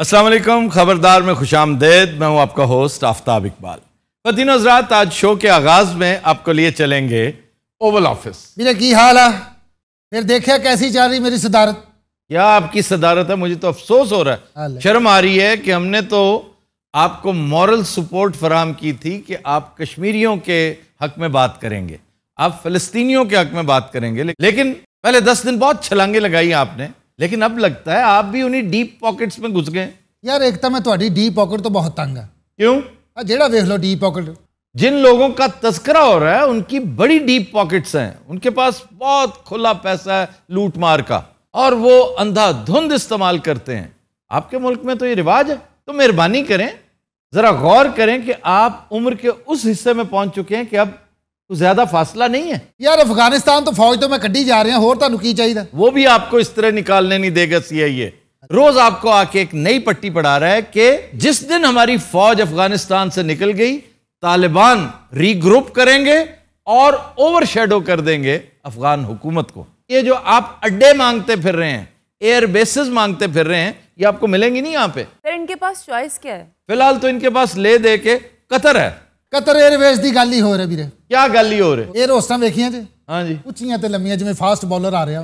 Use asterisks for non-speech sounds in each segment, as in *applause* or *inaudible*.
असलम खबरदार में खुश आमदेद मैं हूँ आपका होस्ट आफ्ताब इकबाल वतीन हजरात आज शो के आगाज में आपको लिए चलेंगे ओवल ऑफिस मेरा की हाल है फिर देखिए कैसी चल रही मेरी सदारत क्या आपकी सदारत है मुझे तो अफसोस हो रहा है शर्म आ रही है कि हमने तो आपको मॉरल सपोर्ट फराम की थी कि आप कश्मीरियों के हक में बात करेंगे आप फलस्तियों के हक में बात करेंगे लेकिन पहले दस दिन बहुत छलांगे लगाई आपने लेकिन अब लगता है आप भी उन्हीं डीप पॉकेट्स में घुस गए यार एक तो मैं थोड़ी डीप पॉकेट तो बहुत तंग है क्यों जेड़ा ਜਿਹੜਾ लो डीप पॉकेट जिन लोगों का तस्करा हो रहा है उनकी बड़ी डीप पॉकेट्स हैं उनके पास बहुत खुला पैसा है लूट मार का और वो अंधाधुंध इस्तेमाल करते हैं आपके मुल्क में तो ये रिवाज है तो मेहरबानी करें ज़रा गौर करें कि आप उम्र के उस हिस्से में पहुंच चुके हैं कि अब तो ज्यादा फासला नहीं है यार अफगानिस्तान तो फौज तो मैं कटी जा रहे हैं और ਤੁਹਾਨੂੰ वो भी आपको इस तरह निकालने नहीं देगा सीआईए रोज आपको आके एक नई पट्टी पढ़ा रहा है कि जिस दिन हमारी फौज अफगानिस्तान से निकल गई तालिबान रीग्रुप करेंगे और ओवरशेडो कर देंगे अफगान हुकूमत को ये जो आप अड्डे मांगते फिर रहे हैं एयर बेसिस मांगते फिर रहे हैं ये आपको मिलेंगी नहीं यहाँ पे फिर इनके पास चॉइस क्या है फिलहाल तो इनके पास ले दे के कतर है ਕਤਰ 에ਅਰਵੇਜ਼ ਦੀ ਗੱਲ ਹੀ ਹੋ ਰਹੀ ਵੀਰੇ ਕੀ ਗੱਲ ਹੀ ਹੋ ਰਹੀ ਇਹ ਰੋਸਾਂ ਵੇਖੀਆਂ ਜੇ ਹਾਂਜੀ ਉੱਚੀਆਂ ਤੇ ਲੰਮੀਆਂ ਜਿਵੇਂ ਫਾਸਟ ਬੌਲਰ ਆ ਰਿਹਾ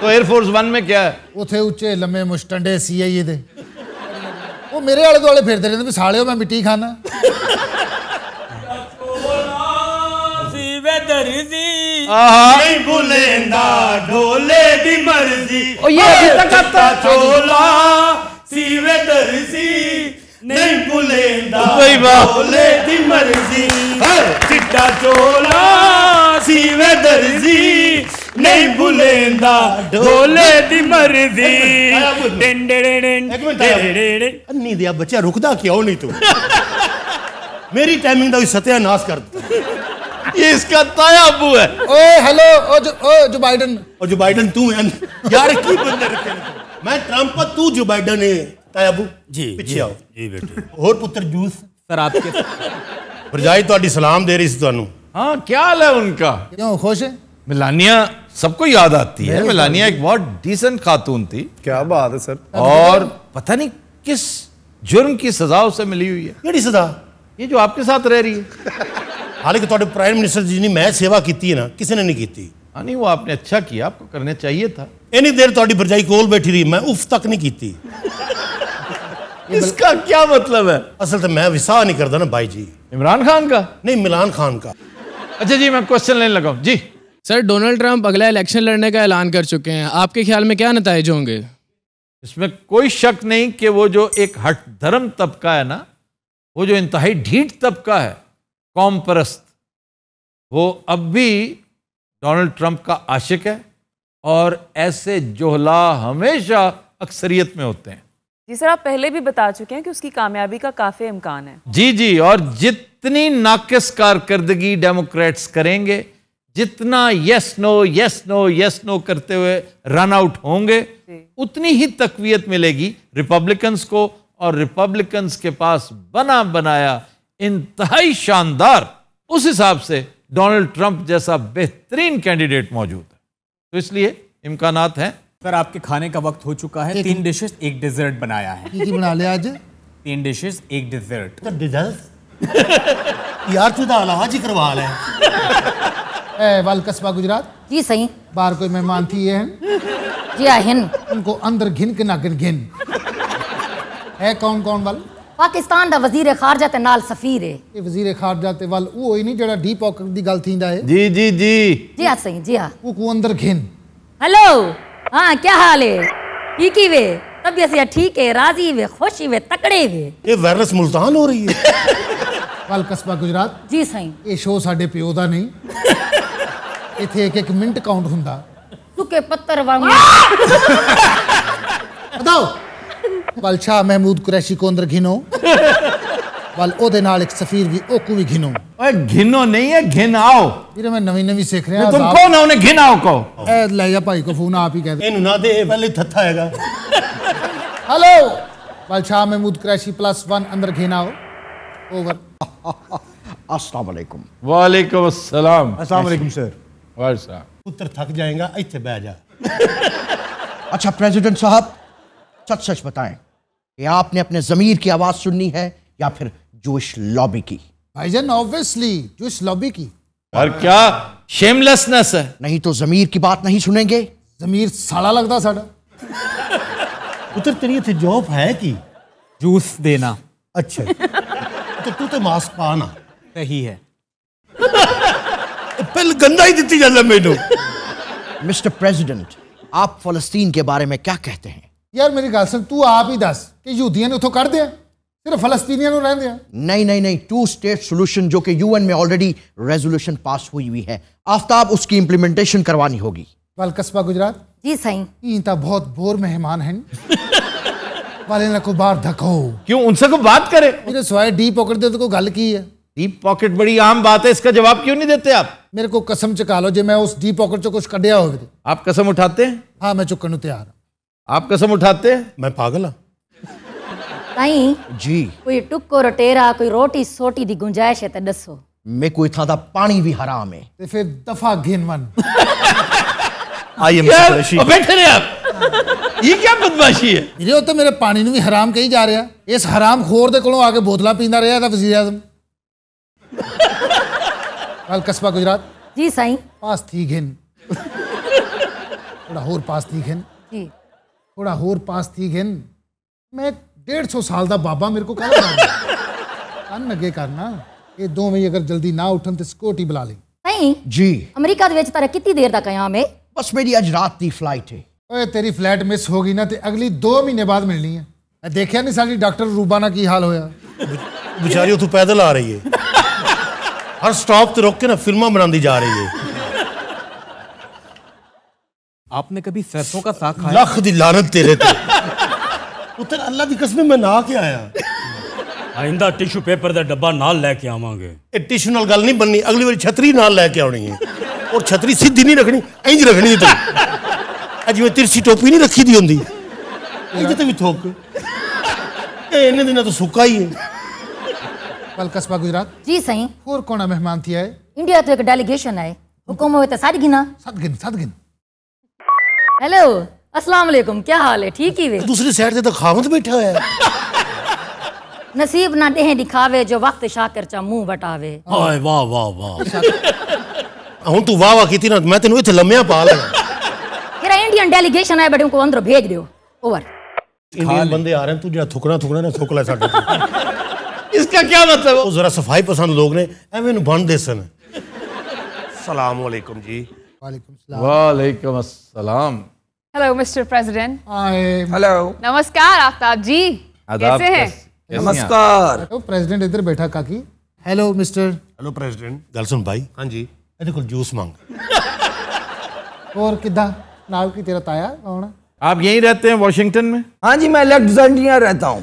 तो एयरफोर्स वन में क्या है उथे उच्चे लम्बे मुस्टंडे सीआईए दे वो मेरे आले दुआले फिरते रहते साले मैं मिट्टी खाना नहीं भूलेंदा ढोले दी मर्जी ओ ये अभी तक आता चोला सीवे दर्जी नहीं ਨਹੀਂ ਭੁਲੇਂਦਾ ਭੋਲੇ ਦੀ ਮਰਜ਼ੀ ਚਿੱਟਾ ਚੋਲਾ ਸੀਵੇ दर्जी नहीं भूलेंदा ढोले दी मर्जी अन्नी दिया बच्चा रुकदा क्यों नहीं तू मेरी टाइमिंग का सत्यानाश कर ये इसका ताया अबू है ओ हेलो ओ जो ओ जो बाइडन ओ जो बाइडन तू है यार की बंदर मैं ट्रंप तू जो बाइडन है हाँ क्या हाल है उनका क्यों खुश है मिलानिया सबको याद आती है मिलानिया एक बहुत डिसेंट खातून थी क्या बात है सर और पता नहीं किस जुर्म की सजा मिली हुई है ये जो आपके साथ रह रही है हालांकि ਤੁਹਾਡੇ ਪ੍ਰਾਈਮ ਮਿਨਿਸਟਰ ਜੀ ਨੇ ਮੈਂ ਸੇਵਾ ਕੀਤੀ ਹੈ ਨਾ ਕਿਸੇ नहीं वो आपने अच्छा किया आपको करना चाहिए था इन देर ਤੁਹਾਡੀ बरजाई कोल बैठी रही मैं उफ तक नहीं की इसका क्या मतलब है असल तो मैं विशाह नहीं करता ना भाई जी इमरान खान का नहीं मिलान खान का अच्छा जी मैं क्वेश्चन लेने लगा जी सर डोनाल्ड ट्रंप अगला इलेक्शन लड़ने का ऐलान कर चुके हैं आपके ख्याल में क्या नतज होंगे इसमें कोई शक नहीं कि वो जो एक हट धर्म तबका है ना वो जो इंतहाई ढीठ तबका है कौम परस्त वो अब भी डोनाल्ड ट्रंप का आशिक है और ऐसे जोहला हमेशा अक्सरियत में होते हैं जी सर आप पहले भी बता चुके हैं कि उसकी कामयाबी का काफी इम्कान है जी जी और जितनी नाकस कारकर्दगी डेमोक्रेट्स करेंगे जितना yes no yes no yes no करते हुए रन आउट होंगे उतनी ही तकवीत मिलेगी रिपब्लिकन्स को और रिपब्लिकन्स के पास बना बनाया इंतहाई शानदार उस हिसाब से डोनाल्ड ट्रंप जैसा बेहतरीन कैंडिडेट मौजूद है तो इसलिए इम्कान हैं सर आपके खाने का वक्त हो चुका है तीन डिशेस एक डिजर्ट बनाया है की बना ले आज तीन डिशेस एक डिजर्ट तो डिजर्ट *laughs* यार तू तो ही करवा ले ए वाल कस्बा गुजरात जी सही बाहर कोई मेहमान थी ये हैं जी आहिन उनको अंदर घिन के ना घिन है कौन कौन वाल पाकिस्तान ਦਾ ਵਜ਼ੀਰ ਖਾਰਜਾ ਤੇ ਨਾਲ ਸਫੀਰ ਹੈ ਇਹ ਵਜ਼ੀਰ ਖਾਰਜਾ ਤੇ ਵੱਲ ਉਹ ਹੀ ਨਹੀਂ ਜਿਹੜਾ ਡੀਪ ਪਾਕਟ ਦੀ ਗੱਲ ਥੀਂਦਾ है जी जी जी जी हां सही जी हां वो को अंदर घिन हेलो हाँ क्या हाल है ठीक ही वे तबीयत से ठीक है राजी वे खुश वे तकड़े वे ये वायरस मुल्तान हो रही है कल कस्बा गुजरात जी साईं ਇਹ ਸ਼ੋਅ ਸਾਡੇ ਪਿਓ ਦਾ ਨਹੀਂ ਇੱਥੇ ਇੱਕ ਇੱਕ ਮਿੰਟ ਕਾਊਂਟ ਹੁੰਦਾ ਸੁੱਕੇ ਪੱਤਰ ਵਾਂਗੂ ਬਤਾਓ महमूद कुरैशी को घिनो ਵਾਲ ਉਹਦੇ ਨਾਲ ਇੱਕ ਸਫੀਰ ਵੀ ਉਹ ਕੋ ਵੀ ਘਿਨੋ ਓਏ ਘਿਨੋ ਨਹੀਂ ਹੈ ਘਿਨਾਓ ਵੀਰੇ ਮੈਂ ਨਵੀਂ ਨਵੀਂ ਸਿੱਖ ਰਿਹਾ ਤੁਮ ਕੋ ਨਾ ਉਹਨੇ ਘਿਨਾਓ ਕੋ ਇਹ ਲੈ ਜਾ ਭਾਈ ਕੋ ਫੋਨ ਆਪ ਹੀ ਕਹਿ ਦੇ ਇਹਨੂੰ ਨਾ ਦੇ ਪਹਿਲੇ ਥੱਥਾ ਹੈਗਾ महमूद क्रैशी प्लस वन अंदर घेना हो ओवर अस्सलाम वालेकुम वालेकुम अस्सलाम अस्सलाम वालेकुम सर वायर साहब पुत्र थक जाएगा इथे बैठ जा अच्छा प्रेसिडेंट साहब सच सच बताएं कि आपने अपने ज़मीर की आवाज़ सुननी है या फिर जोश लॉबी की भाईजन ऑब्वियसली जोश लॉबी की और क्या शेमलेसनेस है नहीं तो जमीर की बात नहीं सुनेंगे जमीर साड़ा लगता साड़ा उधर तेरी इतने जॉब है कि जूस देना अच्छा तो तू तो मास्क पाना सही है पहले गंदा ही दिखती जाता मेनू मिस्टर प्रेसिडेंट आप फलस्तीन के बारे में क्या कहते हैं यार मेरी गल सुन तू आप ही दस कि यूदियन उतो कर दिया सिर्फ तो फलस्तीनियों को रहने दिया नहीं नहीं नहीं टू स्टेट सोल्यूशन जो कि यूएन में ऑलरेडी रेजोल्यूशन पास हुई हुई है आफ्ताब उसकी इंप्लीमेंटेशन करवानी होगी वाल कस्बा गुजरात जी सही ता बहुत बोर मेहमान हैं वाले ना को बाहर धको क्यों उनसे को बात करे मेरे सवाए डी पॉकेट दे तो को गल की है डीप पॉकेट बड़ी आम बात है इसका जवाब क्यों नहीं देते आप मेरे को कसम चुका लो जो मैं उस डीप पॉकेट से कुछ कटिया हो आप कसम उठाते हैं हाँ मैं चुकन तैयार आप कसम उठाते हैं मैं पागल हूँ ताईं जी कोई टुको रटेरा कोई रोटी सोटी दी गुंजाइश है त दसो मैं कोई था था पानी भी हराम है सिर्फ एक दफा गिन वन आई एम बदमाशी बैठे रहे आप ये क्या बदमाशी है ये तो मेरे पानी ਨੂੰ ਵੀ ਹਰਾਮ ਕਹੀ ਜਾ ਰਿਹਾ ਇਸ ਹਰਾਮ ਖੋਰ ਦੇ ਕੋਲੋਂ ਆ ਕੇ ਬੋਤਲਾਂ ਪੀਂਦਾ ਰਿਹਾ ਤਾਂ ਵਜ਼ੀਰ ਆਜ਼ਮ कल कस्बा गुजरात जी साईं पास थी घिन थोड़ा और पास थी घिन जी थोड़ा और पास थी घिन मैं डेढ़ सौ साल का बाबा मेरे को कह अगे करना ये दो मई अगर जल्दी ना उठन तो सिक्योरिटी बुला ली जी अमेरिका कितनी देर का कयाम है बस मेरी आज रात की फ्लाइट है ओए तेरी फ्लाइट मिस होगी ना तो अगली दो महीने बाद मिलनी है मैं नहीं साड़ी डॉक्टर रूबा ना की हाल होया बेचारी उतू पैदल आ रही है हर स्टॉप तो रोक के ना फिल्मा बना जा रही है आपने कभी सरसों का साग खाया लख दी लानत तेरे तो ਉੱਥੇ ਅੱਲਾ ਦੀ ਕਸਮ ਮੈਂ ਨਾ ਕੇ ਆਇਆ ਆਇੰਦਾ ਟਿਸ਼ੂ ਪੇਪਰ ਦਾ ਡੱਬਾ ਨਾਲ ਲੈ ਕੇ ਆਵਾਂਗੇ ਇਹ ਟਿਸ਼ੂ ਨਾਲ ਗੱਲ ਨਹੀਂ ਬੰਨੀ ਅਗਲੀ ਵਾਰੀ ਛਤਰੀ ਨਾਲ ਲੈ ਕੇ ਆਉਣੀ ਹੈ ਔਰ ਛਤਰੀ ਸਿੱਧੀ ਨਹੀਂ ਰੱਖਣੀ ਇੰਜ ਰੱਖਣੀ ਤੇ ਅੱਜ ਉਹ ਤਿਰਸੀ ਟੋਪੀ ਨਹੀਂ ਰੱਖੀ ਦੀ ਹੁੰਦੀ ਇਹਦੇ ਤੇ ਵੀ ਥੋਕ ਇਹ ਇਹਨੇ ਦਿਨਾਂ ਤੋਂ ਸੁੱਕਾ ਹੀ ਹੈ पल कस्बा गुजरात जी सही और कौन मेहमान थी आए इंडिया तो एक डेलीगेशन आए हुकुम हो तो साथ गिना साथ गिन साथ गिन हेलो अस्सलाम वालेकुम क्या हाल है ठीक ही वे तो दूसरी साइड से तो खावत बैठा है नसीब ना देह दिखावे जो वक्त शाकर चा मुंह बटावे हाय वाह वाह वाह हूं तू वाह वाह कीती ना मैं तेनु इथे लम्या पा ले मेरा इंडियन डेलीगेशन आए बड़े उनको अंदर भेज दियो ओवर इंडियन बंदे आ रहे हैं तू जरा थुकना थुकना ना थुक ले साडे इसका क्या मतलब है जरा सफाई पसंद लोग ने एवें नु बन दे सन सलाम वालेकुम जी वालेकुम सलाम वालेकुम अस्सलाम हेलो मिस्टर प्रेसिडेंट हेलो नमस्कार आफ्ताब जी कैसे हैं नमस्कार तो प्रेसिडेंट इधर बैठा काकी हेलो मिस्टर हेलो प्रेसिडेंट गलसुन भाई हाँ जी ਇਹਦੇ ਕੋਲ ਜੂਸ ਮੰਗ और ਕਿਦਾਂ ਨਾਲ ਕੀ ਤੇਰਾ ਤਾਇਆ ਕੌਣ आप यहीं रहते हैं वाशिंगटन में हाँ जी मैं अलेक्जेंड्रिया रहता हूँ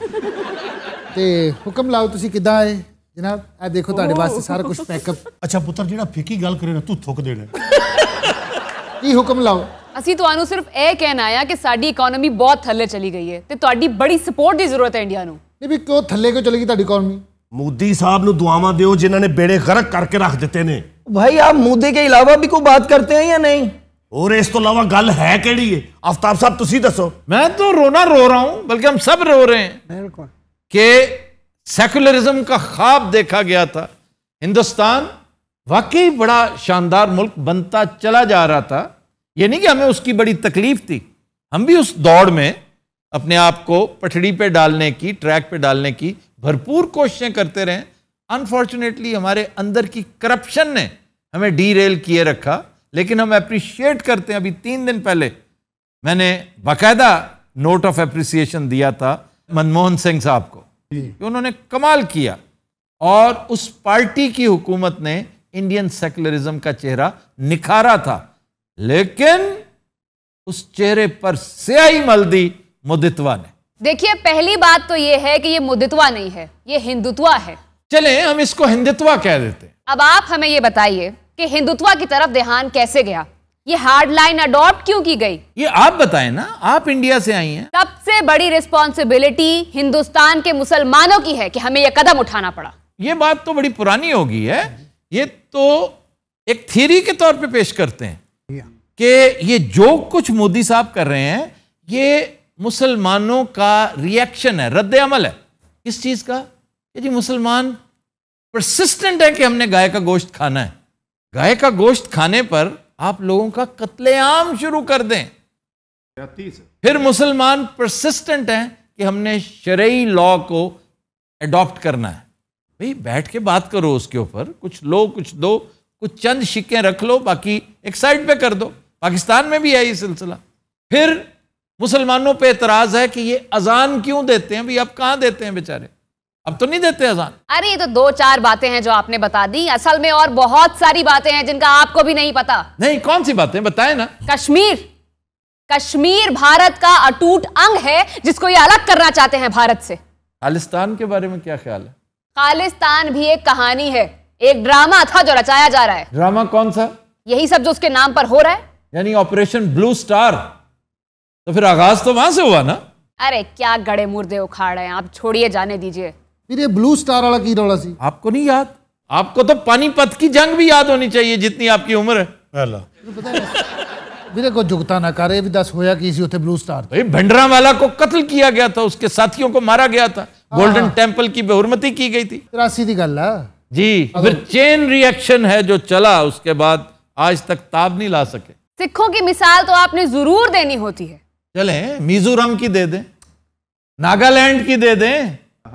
ਤੇ ਹੁਕਮ ਲਾਓ ਤੁਸੀਂ ਕਿਦਾਂ ਆਏ ਜਨਾਬ ਆ ਦੇਖੋ ਤੁਹਾਡੇ ਵਾਸਤੇ ਸਾਰਾ ਕੁਝ ਪੈਕਅਪ ਅੱਛਾ ਪੁੱਤਰ ਜਿਹੜਾ ਫਿੱਕੀ ਗੱਲ ਕਰੇ ਨਾ ਤੂੰ ਥੁੱਕ ਦੇਣਾ ਕੀ ਹੁਕਮ ਲਾਓ ਅਸੀਂ ਤੁਹਾਨੂੰ ਸਿਰਫ ਇਹ ਕਹਿਣਾ ਆ ਕਿ ਸਾਡੀ ਇਕਨੋਮੀ ਬਹੁਤ ਥੱਲੇ ਚਲੀ ਗਈ ਹੈ ਤੇ ਤੁਹਾਡੀ ਬੜੀ ਸਪੋਰਟ ਦੀ ਜ਼ਰੂਰਤ ਹੈ ਇੰਡੀਆ ਨੂੰ ਨਹੀਂ ਵੀ ਕਿਉਂ ਥੱਲੇ ਕਿਉਂ ਚਲੀ मोदी साहब ਨੂੰ ਦੁਆਵਾਂ ਦਿਓ ਜਿਨ੍ਹਾਂ ਨੇ ਬੇੜੇ ਗਰਕ ਕਰਕੇ ਰੱਖ ਦਿੱਤੇ भाई आप मोदी के अलावा भी कोई बात करते हैं या नहीं और इस तो अलावा गल है केड़ी आफ्ताब साहब ਤੁਸੀਂ ਦੱਸੋ मैं तो रोना रो रहा हूं बल्कि हम सब रो रहे हैं बिल्कुल कि सेकुलरिज्म का ख्वाब देखा गया था हिंदुस्तान वाकई बड़ा शानदार मुल्क बनता चला जा रहा था ये नहीं कि हमें उसकी बड़ी तकलीफ थी हम भी उस दौड़ में अपने आप को पटड़ी पे डालने की ट्रैक पे डालने की भरपूर कोशिशें करते रहे अनफॉर्चुनेटली हमारे अंदर की करप्शन ने हमें डी रेल किए रखा लेकिन हम अप्रिशिएट करते हैं अभी तीन दिन पहले मैंने बाकायदा नोट ऑफ अप्रिसिएशन दिया था मनमोहन सिंह साहब को कि उन्होंने कमाल किया और उस पार्टी की हुकूमत ने इंडियन सेकुलरिज्म का चेहरा निखारा था लेकिन उस चेहरे पर स्याही मल दी मुदितवा ने देखिए पहली बात तो यह है कि ये मुदितवा नहीं है ये हिंदुत्वा है चले हम इसको हिंदुत्वा कह देते अब आप हमें ये बताइए कि हिंदुत्वा की तरफ ध्यान कैसे गया ये हार्ड लाइन अडॉप्ट क्यों की गई ये आप बताए ना आप इंडिया से आई हैं सबसे बड़ी रिस्पॉन्सिबिलिटी हिंदुस्तान के मुसलमानों की है कि हमें यह कदम उठाना पड़ा ये बात तो बड़ी पुरानी होगी है ये तो एक थीरी के तौर पे पेश करते हैं कि ये जो कुछ मोदी साहब कर रहे हैं ये मुसलमानों का रिएक्शन है रद्द अमल है किस चीज़ का कि जी मुसलमान परसिस्टेंट है कि हमने गाय का गोश्त खाना है गाय का गोश्त खाने पर आप लोगों का कत्लेआम शुरू कर दें फिर मुसलमान परसिस्टेंट हैं कि हमने शरय लॉ को एडॉप्ट करना है भाई बैठ के बात करो उसके ऊपर कुछ लो कुछ दो कुछ चंद शिक्के रख लो बाकी एक साइड पे कर दो पाकिस्तान में भी है ये सिलसिला फिर मुसलमानों पे एतराज है कि ये अजान क्यों देते हैं भाई अब कहाँ देते हैं बेचारे अब तो नहीं देते अजान अरे ये तो दो चार बातें हैं जो आपने बता दी असल में और बहुत सारी बातें हैं जिनका आपको भी नहीं पता नहीं कौन सी बातें बताए ना कश्मीर कश्मीर भारत का अटूट अंग है जिसको ये अलग करना चाहते हैं भारत से खालिस्तान के बारे में क्या ख्याल है खालिस्तान भी एक कहानी है एक ड्रामा था जो रचाया जा रहा है ड्रामा कौन सा यही सब जो उसके नाम पर हो रहा है यानी ऑपरेशन ब्लू स्टार तो फिर आगाज तो वहां से हुआ ना अरे क्या गड़े मुर्दे उखाड़ रहे हैं आप छोड़िए जाने दीजिए फिर ये ब्लू स्टार वाला की रोड़ा सी आपको नहीं याद आपको तो पानीपत की जंग भी याद होनी चाहिए जितनी आपकी उम्र है ਵੀਰੇ ਕੋ को ਨਾ ना करे भी दस होया कि इसी होते ब्लू स्टार भाई भंडरा वाला को कत्ल किया गया था उसके साथियों को मारा गया था हाँ। गोल्डन ਕੀ की बेहरमती की गई थी तिरासी की गल जी फिर चेन रिएक्शन है जो चला उसके बाद आज तक ताब नहीं ला सके सिखों की मिसाल तो आपने जरूर देनी होती है चले मिजोरम की दे दें नागालैंड की दे दें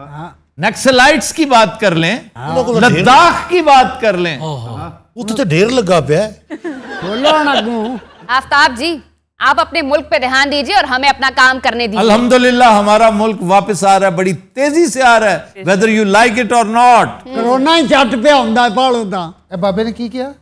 हाँ। नक्सलाइट्स की बात कर लें हाँ। लद्दाख की बात कर लें हाँ। वो तो, तो ढेर लगा पे आफ्ताब जी आप अपने मुल्क पे ध्यान दीजिए और हमें अपना काम करने दीजिए अल्हम्दुलिल्लाह हमारा मुल्क वापस आ रहा है बड़ी तेजी से आ रहा है वेदर यू लाइक इट और नॉट कोरोना ही चट पे ਹੁੰਦਾ ਪਾਲ ਹੁੰਦਾ ए बाबे ने की किया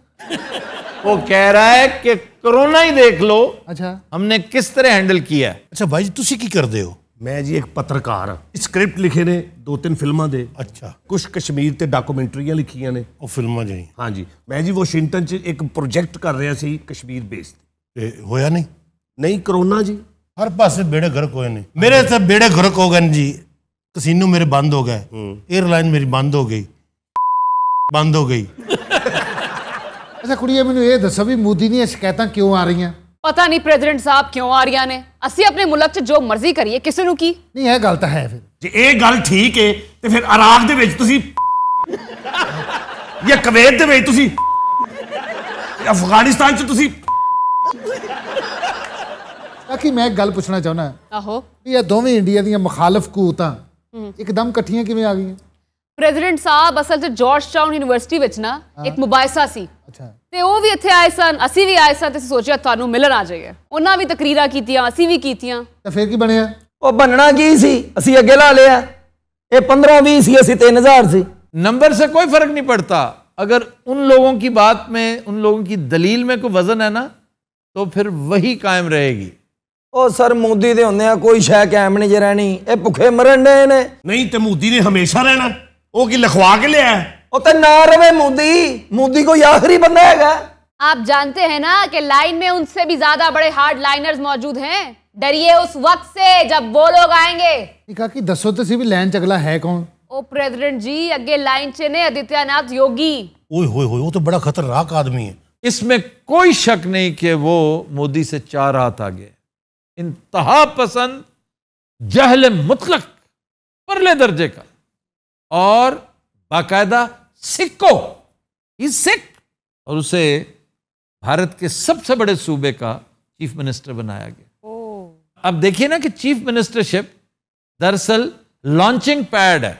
वो कह रहा है कि कोरोना ही देख लो अच्छा हमने किस तरह हैंडल किया अच्छा भाई तुसी की कर दे हो मैं जी एक पत्रकार स्क्रिप्ट लिखे ने दो तीन फिल्मा दे अच्छा कुछ कश्मीर ते डॉक्यूमेंट्रीया लिखिया ने ओ फिल्मा जी हां जी मैं जी वाशिंगटन च एक प्रोजेक्ट कर रहा सी कश्मीर बेस्ड ते होया नहीं नहीं कोरोना जी हर पासे बेड़े गर्क होए मेरे से बेड़े गर्क हो गए जी कसीनो मेरे बंद हो गए एयरलाइन हम्म। मेरी बंद हो गई बंद हो गई ਅੱਛਾ ਕੁੜੀਏ ਮੈਨੂੰ ਇਹ ਦੱਸੋ ਵੀ ਮੋਦੀ ਦੀਆਂ ਸ਼ਿਕਾਇਤਾਂ ਕਿਉਂ ਆ ਰਹੀਆਂ ਪਤਾ ਨਹੀਂ ਪ੍ਰੈਜ਼ੀਡੈਂਟ ਸਾਹਿਬ ਕਿਉਂ ਆ ਰਹੀਆਂ ਨੇ ਅਸੀਂ ਆਪਣੇ ਮੁਲਕ 'ਚ ਜੋ ਮਰਜ਼ੀ ਕਰੀਏ ਕਿਸੇ ਨੂੰ ਕੀ ਨਹੀਂ ਇਹ ਗੱਲ ਤਾਂ ਹੈ ਫਿਰ ਜੇ ਇਹ ਗੱਲ ਠੀਕ ਏ ਤੇ ਫਿਰ ਇਰਾਕ ਦੇ ਵਿੱਚ ਤੁਸੀਂ ਜਾਂ ਕਵੇਤ ਦੇ ਵਿੱਚ ਤੁਸੀਂ ਅਫਗਾਨਿਸਤਾਨ 'ਚ ਤੁਸੀਂ ਬਾਕੀ ਮੈਂ ਇੱਕ ਗੱਲ ਪੁੱਛਣਾ ਚਾਹੁੰਦਾ ਆਹੋ ਵੀ ਇਹ ਦੋਵੇਂ ਇੰਡੀਆ ਦੀਆਂ ਮੁਖਾਲਫ ਕੂਤਾਂ ਇੱਕਦਮ ਇਕੱਠੀਆਂ ਕਿਵੇਂ ਆ ਗਈਆਂ ਪ੍ਰੈਜ਼ੀਡੈਂਟ ਸਾਹਿਬ ਅਸਲ 'ਚ ਜਾਰਜ ਟਾਊਨ ਯੂਨੀਵਰਸਿਟੀ ਵਿੱਚ ਨਾ ਇੱਕ ਮੁਬਾਇਸਾ ਸੀ ਤੇ ਉਹ ਵੀ ਇੱਥੇ ਆਏ ਸਨ ਅਸੀਂ ਵੀ ਆਏ ਸਨ ਤੇ ਸੋਚਿਆ ਤੁਹਾਨੂੰ ਮਿਲਣ ਆ ਜਾਈਏ ਉਹਨਾਂ ਵੀ ਤਕਰੀਰਾਂ ਕੀਤੀਆਂ ਅਸੀਂ ਵੀ ਕੀਤੀਆਂ ਤਾਂ ਫਿਰ ਕੀ ਬਣਿਆ ਉਹ ਬਣਨਾ ਕੀ ਸੀ ਅਸੀਂ ਅੱਗੇ ਲਾ ਲਿਆ ये पंद्रह बीस या हज़ार से नंबर से कोई फर्क नहीं पड़ता अगर उन लोगों की बात में उन लोगों की दलील में कोई वजन है ना तो फिर वही कायम रहेगी ओ सर मोदी दे होंगे कोई शायद कायम नहीं रहनी ये भुखे मरन डे ने नहीं तो मोदी ने हमेशा रहना वो की लिखवा के लिया ਉਹ ਤਾਂ ਨਾ ਰਵੇ मोदी ਮੋਦੀ ਕੋਈ आखिरी बंदा है आप जानते हैं ना कि लाइन में उनसे भी ज्यादा बड़े हार्ड लाइनर्स मौजूद हैं डरिए उस वक्त से जब वो लोग आएंगे काकी दसो तो सी भी लाइन चगला है कौन ओ प्रेसिडेंट जी अगे लाइन च ने आदित्यनाथ योगी ओए होए होए वो तो बड़ा खतरनाक आदमी है इसमें कोई शक नहीं कि वो मोदी से चार हाथ आगे इंतहा पसंद जहल मुतलक परले दर्जे का और बाकायदा सिक्को इस सिख और उसे भारत के सबसे बड़े सूबे का चीफ मिनिस्टर बनाया गया अब देखिए ना कि चीफ मिनिस्टरशिप दरअसल लॉन्चिंग पैड है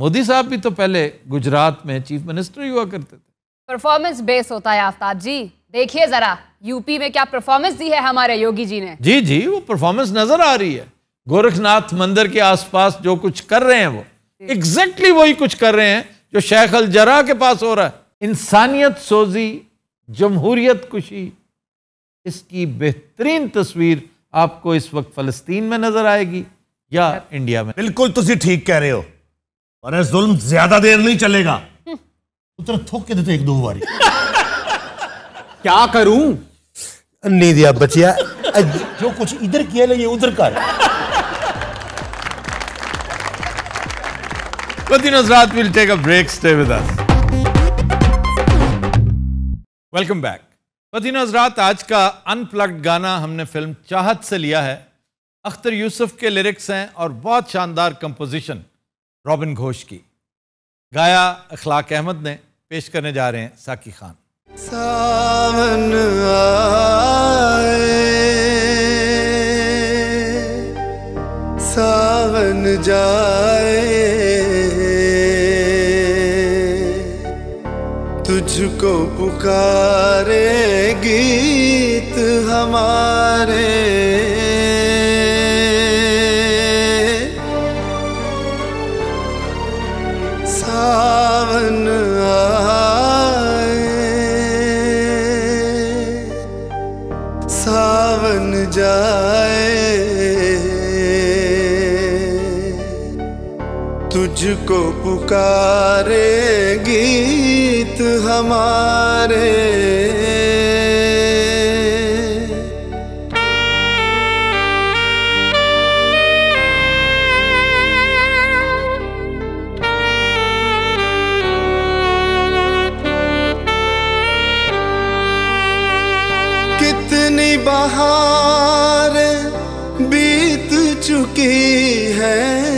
मोदी साहब भी तो पहले गुजरात में चीफ मिनिस्टर हुआ करते थे परफॉर्मेंस बेस होता है आफ्ताब जी देखिए जरा यूपी में क्या परफॉर्मेंस दी है हमारे योगी जी ने जी जी वो परफॉर्मेंस नजर आ रही है गोरखनाथ मंदिर के आसपास जो कुछ कर रहे हैं वो एग्जैक्टली वही कुछ कर रहे हैं जो शेख अल जरा के पास हो रहा है इंसानियत सोजी जमहूरियत कुशी इसकी बेहतरीन तस्वीर आपको इस वक्त फलस्तीन में नजर आएगी या इंडिया में बिल्कुल तुम ठीक कह रहे हो और जुल्म ज्यादा देर नहीं चलेगा उतर थोक के देते एक दो बारी क्या करूं नहीं दिया बचिया जो कुछ इधर किया ले ये उधर कर Continuous Rath will take a break. Stay with us. Welcome back. फतीन हजरात आज का अनप्लग्ड गाना हमने फिल्म चाहत से लिया है अख्तर यूसुफ के लिरिक्स हैं और बहुत शानदार कंपोजिशन रॉबिन घोष की गाया अखलाक अहमद ने पेश करने जा रहे हैं साकी खान सावन आए सावन जाए तुझको पुकारे गीत हमारे सावन आए सावन जाए तुझको पुकारे गीत हमारे कितनी बहार बीत चुकी है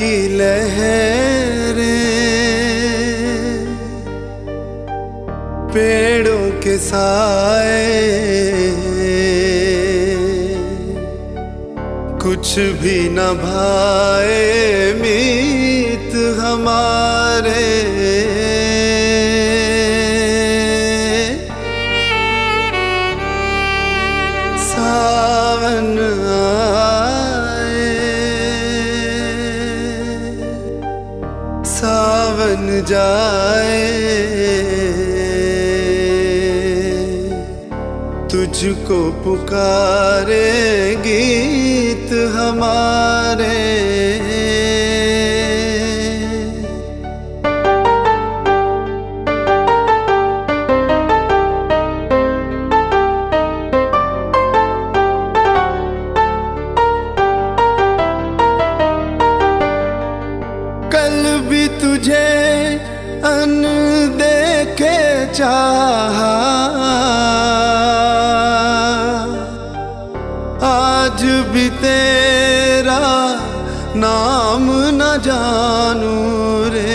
की लहरें पेड़ों के साए कुछ भी न भाए मीत हमारे जाए तुझको पुकारे गीत हमारे नाम न जानू रे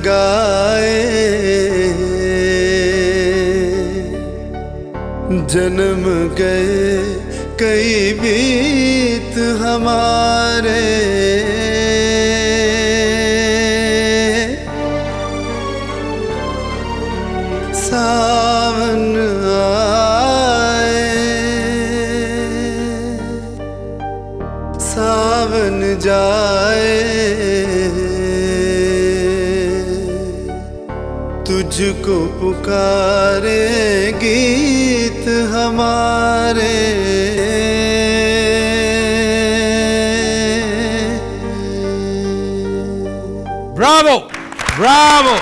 लगाए जन्म गए कई बीत हमारे तुझको पुकारे गीत हमारे ब्रावो ब्रावो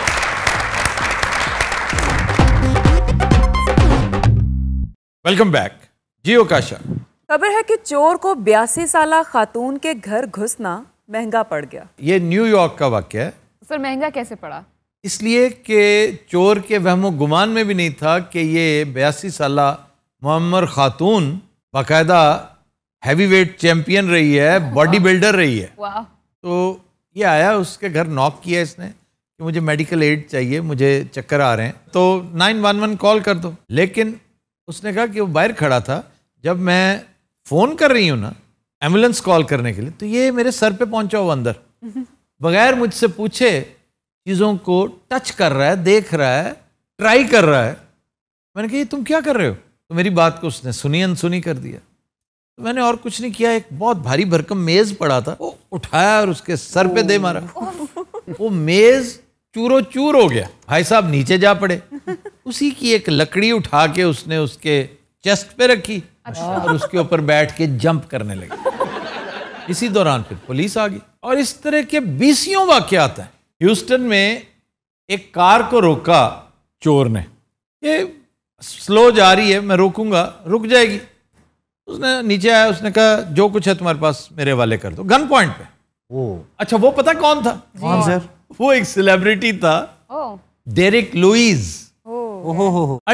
वेलकम बैक जियो काशा खबर है कि चोर को बयासी साल खातून के घर घुसना महंगा पड़ गया ये न्यूयॉर्क का वाक्य है सर महंगा कैसे पड़ा इसलिए कि चोर के वहम गुमान में भी नहीं था कि ये बयासी साल मम्मर खातून बाकायदा हैवी वेट चैम्पियन रही है बॉडी बिल्डर रही है तो ये आया उसके घर नॉक किया इसने कि मुझे मेडिकल एड चाहिए मुझे चक्कर आ रहे हैं तो नाइन वन वन कॉल कर दो लेकिन उसने कहा कि वो बाहर खड़ा था जब मैं फ़ोन कर रही हूँ ना एम्बुलेंस कॉल करने के लिए तो ये मेरे सर पे पहुँचा हुआ अंदर हम्म। बगैर मुझसे पूछे चीज़ों को टच कर रहा है देख रहा है ट्राई कर रहा है मैंने कहा तुम क्या कर रहे हो तो मेरी बात को उसने सुनी अनसुनी कर दिया तो मैंने और कुछ नहीं किया एक बहुत भारी भरकम मेज़ पड़ा था वो उठाया और उसके सर पे दे मारा वो मेज़ चूरो चूर हो गया भाई साहब नीचे जा पड़े उसी की एक लकड़ी उठा के उसने उसके चेस्ट पे रखी अच्छा। और उसके ऊपर बैठ के जंप करने लगे इसी दौरान फिर पुलिस आ गई और इस तरह के बीसियों वाक्यात हैं ह्यूस्टन में एक कार को रोका चोर ने ये स्लो जा रही है मैं रोकूंगा रुक जाएगी उसने नीचे आया उसने कहा जो कुछ है तुम्हारे पास मेरे वाले कर दो गन पॉइंट पे वो अच्छा वो पता कौन था कौन सर वो एक सेलिब्रिटी था Derrick Lewis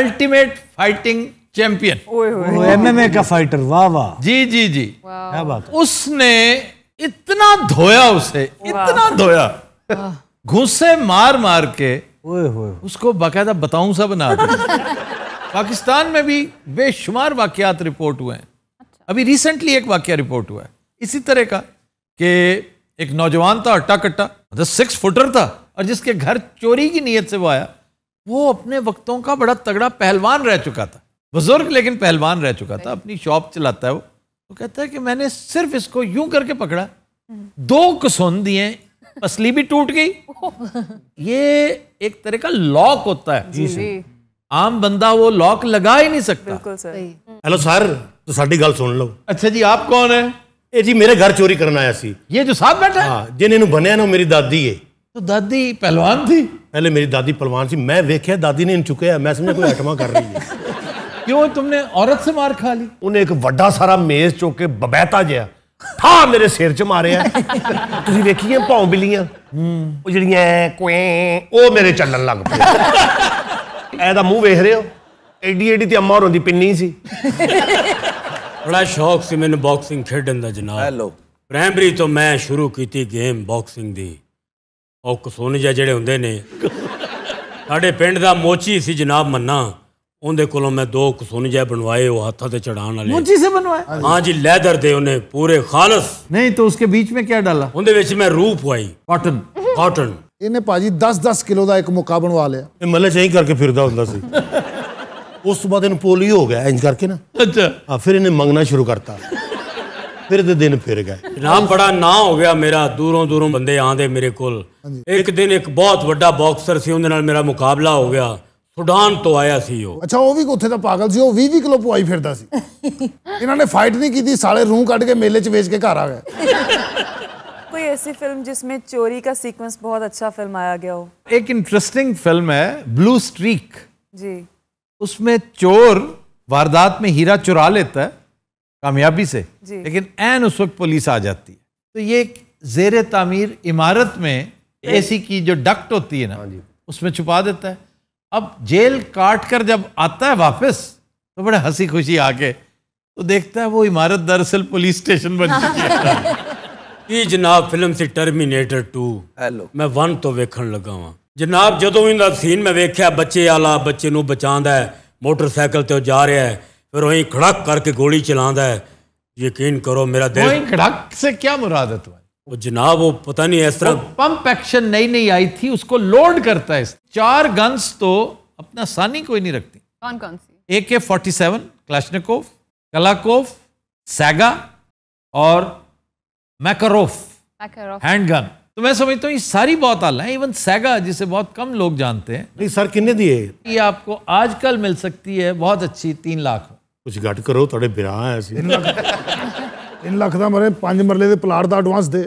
ultimate fighting champion MMA का फाइटर वाह वाह जी जी जी क्या बात उसने इतना धोया उसे इतना धोया घुसे मार मार के उसको बाकायदा बताऊं सा बना दिया पाकिस्तान में भी बेशुमार वाकयात रिपोर्ट हुए हैं अच्छा। अभी रिसेंटली एक वाक्य रिपोर्ट हुआ है इसी तरह का कि एक नौजवान था अट्टा कट्टा मतलब सिक्स फुटर था और जिसके घर चोरी की नीयत से वो आया वो अपने वक्तों का बड़ा तगड़ा पहलवान रह चुका था बुजुर्ग लेकिन पहलवान रह चुका था अपनी शॉप चलाता है वो वो कहता है कि मैंने सिर्फ इसको यूं करके पकड़ा हम्म। दो कसुन दिए पसली भी टूट गई ये एक तरह का लॉक होता है जी जी ਆਮ ਬੰਦਾ ਉਹ ਲੌਕ ਲਗਾ ਹੀ ਨਹੀਂ ਸਕਦਾ ਬਿਲਕੁਲ ਸਰ ਹੈਲੋ ਸਰ ਸਾਡੀ ਗੱਲ ਸੁਣ ਲਓ ਅੱਛਾ ਜੀ ਆਪ ਕੌਣ ਹੈ ਇਹ ਜੀ ਮੇਰੇ ਘਰ ਚੋਰੀ ਕਰਨ ਆਇਆ ਸੀ ਇਹ ਜੋ ਸਾਹਿਬ ਬੈਠਾ ਹਾਂ ਜਿਹਨੇ ਨੂੰ ਬਣਿਆ ਨਾ ਮੇਰੀ ਦਾਦੀ ਹੈ ਤੋ ਦਾਦੀ ਪਹਿਲਵਾਨ ਸੀ ਪਹਿਲੇ ਮੇਰੀ ਦਾਦੀ ਪਹਿਲਵਾਨ ਸੀ ਮੈਂ ਵੇਖਿਆ ਦਾਦੀ ਨੇ ਇਹਨੂੰ ਚੁੱਕਿਆ ਮੈਂ ਸਮਝਿਆ ਕੋਈ ਆਟਮਾ ਕਰ ਰਹੀ ਹੈ क्यों तुमने औरत से मार खा ली उन्हें एक वड्डा सारा मेज चौके बबैता गया ਠਾ ਮੇਰੇ ਸਿਰ 'ਚ ਮਾਰਿਆ ਤੁਸੀਂ ਵੇਖੀਏ ਭੌਂ ਬਿੱਲੀਆਂ ਉਹ ਜਿਹੜੀਆਂ ਕੋਏ ਉਹ ਮੇਰੇ ਚੱਲਣ ਲੱਗ ਐ ਐਦਾ ਮੂੰਹ ਵੇਖ ਰਹੇ ਹੋ ਐਡੀ ਐਡੀ ਤੇ ਅੰਮਾ ਹੋਰੋਂ ਦੀ ਪਿੰਨੀ ਸੀ ਬੜਾ ਸ਼ੌਕ ਸੀ ਮੈਨੂੰ ਬਾਕਸਿੰਗ ਖੇਡਣ ਦਾ ਜਨਾਬ ਹੈਲੋ ਪ੍ਰਾਇਮਰੀ ਤੋਂ ਮੈਂ ਸ਼ੁਰੂ ਕੀਤੀ ਗੇਮ ਬਾਕਸਿੰਗ ਦੀ ਉਹ ਕਸੋਨ ਜਿਹੜੇ ਹੁੰਦੇ ਨੇ ਸਾਡੇ ਪਿੰਡ ਦਾ ਮੋਚੀ ਸੀ ਜਨਾਬ ਮੰਨਾ ਉਹਦੇ ਕੋਲੋਂ ਮੈਂ ਦੋ ਕਸੂਨ ਜੈ ਬਣਵਾਏ ਉਹ ਹੱਥਾਂ ਤੇ ਚੜਾਉਣ ਵਾਲੇ ਮੁੱਠੀ ਸੇ ਬਣਵਾਏ ਹਾਂ ਜੀ ਲੈਦਰ ਦੇ ਉਹਨੇ ਪੂਰੇ ਖਾਲਸ ਨਹੀਂ ਤਾਂ ਉਸਕੇ ਵਿੱਚ ਮੈਂ ਕੀ ਡਾਲਾ ਉਹਦੇ ਵਿੱਚ ਮੈਂ ਰੂਹ ਪਵਾਈ ਕਾਟਨ ਕਾਟਨ ਇਹਨੇ ਭਾਜੀ 10-10 ਕਿਲੋ ਦਾ ਇੱਕ ਮੁੱਕਾ ਬਣਵਾ ਲਿਆ ਇਹ ਮੱਲੇ ਚ ਐਂ ਕਰਕੇ ਫਿਰਦਾ ਹੁੰਦਾ ਸੀ ਉਸ ਤੋਂ ਬਾਅਦ ਇਹਨੂੰ ਪੋਲੀਓ ਹੋ ਗਿਆ ਇੰਜ ਕਰਕੇ ਨਾ ਅੱਛਾ ਹਾਂ ਫਿਰ ਇਹਨੇ ਮੰਗਣਾ ਸ਼ੁਰੂ ਕਰਤਾ ਫਿਰ ਦੇ ਦਿਨ ਫਿਰ ਗਏ ਨਾਮ ਬੜਾ ਨਾ ਹੋ ਗਿਆ ਮੇਰਾ ਦੂਰੋਂ ਦੂਰੋਂ ਬੰਦੇ ਆਂਦੇ ਮੇਰੇ ਕੋਲ ਇੱਕ ਦਿਨ ਇੱਕ ਬਹੁਤ ਵੱਡਾ ਬਾਕਸਰ ਸੀ ਉਹਦੇ ਨਾਲ ਮੇਰਾ ਮੁਕਾਬਲਾ ਹੋ ਗਿਆ सुडान तो आया सी ओ अच्छा ओ भी उथे दा पागल सी ओ 20 20 ਕਿਲੋ ਪੁਆਈ ਫਿਰਦਾ ਸੀ ਇਹਨਾਂ ਨੇ ਫਾਈਟ ਨਹੀਂ ਕੀਤੀ साले रूं काट के मेले च बेच के घर आ गए *laughs* कोई ऐसी फिल्म जिसमें चोरी का सीक्वेंस बहुत अच्छा फिल्म आया गया हो एक इंटरेस्टिंग फिल्म है ब्लू स्ट्रीक जी उसमें चोर वारदात में हीरा चुरा लेता है कामयाबी से लेकिन एन उस वक्त पुलिस आ जाती है तो ये एक जेर तामीर इमारत में एसी की जो डक्ट होती है ना हाँ उसमें छुपा देता है अब जेल काट कर जब आता है वापस तो बड़े हंसी खुशी आके तो देखता है वो इमारत दरअसल पुलिस स्टेशन बन चुकी है ये जनाब फिल्म सी टर्मिनेटर टू हेलो मैं वन तो ਵੇਖਣ ਲੱਗਾ ਵਾਂ ਜਨਾਬ ਜਦੋਂ ਇਹਦਾ ਸੀਨ ਮੈਂ ਵੇਖਿਆ ਬੱਚੇ ਆਲਾ ਬੱਚੇ ਨੂੰ ਬਚਾਉਂਦਾ ਹੈ ਮੋਟਰਸਾਈਕਲ ਤੇ ਉਹ ਜਾ ਰਿਹਾ ਹੈ ਫਿਰ ਉਹੀ ਖੜਕ ਕਰਕੇ ਗੋਲੀ ਚਲਾਉਂਦਾ ਹੈ ਯਕੀਨ ਕਰੋ ਮੇਰਾ ਦਿਲ ਖੜਕ ਸੇ ਕੀ ਮੁਰਾਦ ਹੈ वो जनाब वो पता नहीं इस तरह पंप एक्शन नई नई आई थी उसको लोड करता है चार गन्स तो अपना सानी कोई नहीं रखती कौन कौन सी A K forty seven Kalashnikov कलाकोफ सैगा और मैकरोफ हैंड गन तो मैं समझता हूँ ये सारी बहुत आला है इवन सैगा जिसे बहुत कम लोग जानते हैं नहीं सर किन्ने दिए ये आपको आजकल मिल सकती है बहुत अच्छी तीन लाख कुछ घट करो थोड़े बिरा है *laughs* तीन लख का ਮਰੇ पांच मरले ਦੇ का एडवांस दे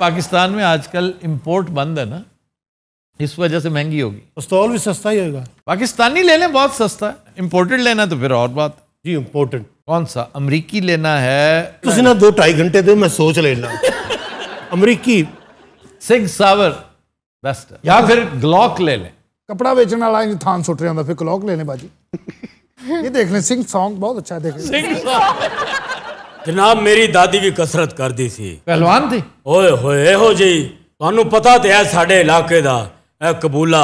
पाकिस्तान में आजकल इम्पोर्ट बंद है ना इस वजह से महंगी होगी पिस्तौल भी सस्ता ही होगा पाकिस्तानी ले लें बहुत सस्ता है इम्पोर्टेड लेना तो फिर और बात जी इम्पोर्टेड कौन सा अमरीकी लेना है तुझे ना दो ढाई घंटे दो मैं सोच लेना अमरीकी सिंह सावर बेस्ट या फिर ग्लॉक ले लें कपड़ा बेचने वाला थान सुट रहा फिर ग्लॉक ले लें भाजी ਇਹ ਦੇਖ ਲੈ ਸਿੰਘ सिंह ਬਹੁਤ ਅੱਛਾ ਦੇਖ देख सिंह ਜਨਾਬ ਮੇਰੀ ਦਾਦੀ ਵੀ ਕਸਰਤ ਕਰਦੀ ਸੀ ਪਹਿਲਵਾਨ ਦੀ ਓਏ ਹੋਏ ਇਹੋ ਜੀ ਤੁਹਾਨੂੰ ਪਤਾ ਤੇ ਹੈ ਸਾਡੇ ਇਲਾਕੇ ਦਾ ਇਹ ਕਬੂਲਾ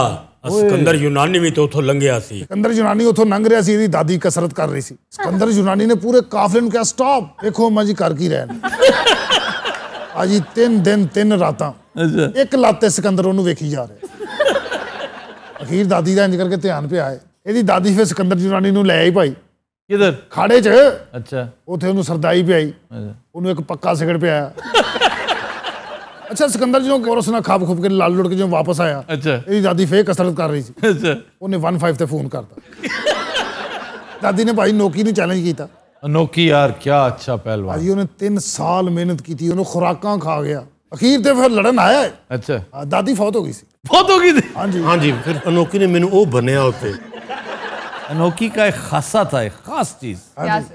ਸਿਕੰਦਰ ਯੂਨਾਨੀ ਵੀ ਤੋਂ ਉਥੋਂ ਲੰਘਿਆ ਸੀ ਸਿਕੰਦਰ ਯੂਨਾਨੀ ਉਥੋਂ ਲੰਘ ਰਿਹਾ ਸੀ ਇਹਦੀ ਦਾਦੀ ਕਸਰਤ ਕਰ ਰਹੀ ਸੀ ਸਿਕੰਦਰ ਯੂਨਾਨੀ ਨੇ ਪੂਰੇ ਕਾਫਲੇ ਨੂੰ ਕਿਹਾ ਸਟਾਪ ਦੇਖੋ ਅੰਮਾ ਜੀ ਕਰ ਕੀ ਰਹੇ ਨੇ ਅਜੀ ਤਿੰਨ ਦਿਨ ਤਿੰਨ ਰਾਤਾਂ ਅੱਛਾ ਇੱਕ ਲਾਤੇ ਸਿਕੰਦਰ ਉਹਨੂੰ ਵੇਖੀ ਜਾ ਰਿਹਾ ਅਖੀਰ ਦਾਦੀ ਦਾ ਇੰਜ ਕਰਕੇ ਧਿਆਨ ਪਿਆ ਹੈ ਇਹਦੀ ਦਾਦੀ ਫਿਰ ਸਿਕੰਦਰ ਜੁਰਾਨੀ ਨੂੰ ਲੈ ਆਈ ਭਾਈ ਕਿਧਰ ਖਾੜੇ 'ਚ ਅੱਛਾ ਉਥੇ ਉਹਨੂੰ ਸਰਦਾਈ ਪਿਆਈ ਉਹਨੂੰ ਇੱਕ ਪੱਕਾ ਸਿਗੜ ਪਿਆਇਆ अच्छा सिकंदर जी को उसने खाप खूब के लाल लुट के जो वापस आया अच्छा मेरी दादी फिर कसरत कर रही थी अच्छा उन्हें वन फाइव से फोन करता दादी ने भाई नोकी ने चैलेंज किया नोकी यार क्या अच्छा पहलवान भाई उन्हें तीन साल मेहनत की थी उन्हें खुराका खा गया अखीर ते फिर लड़न आया अच्छा दादी फौत हो गई सी फौत हो गई थी हाँ जी हाँ जी फिर अनोखी ने मैनू वो अनोखी का एक खासा था एक खास चीज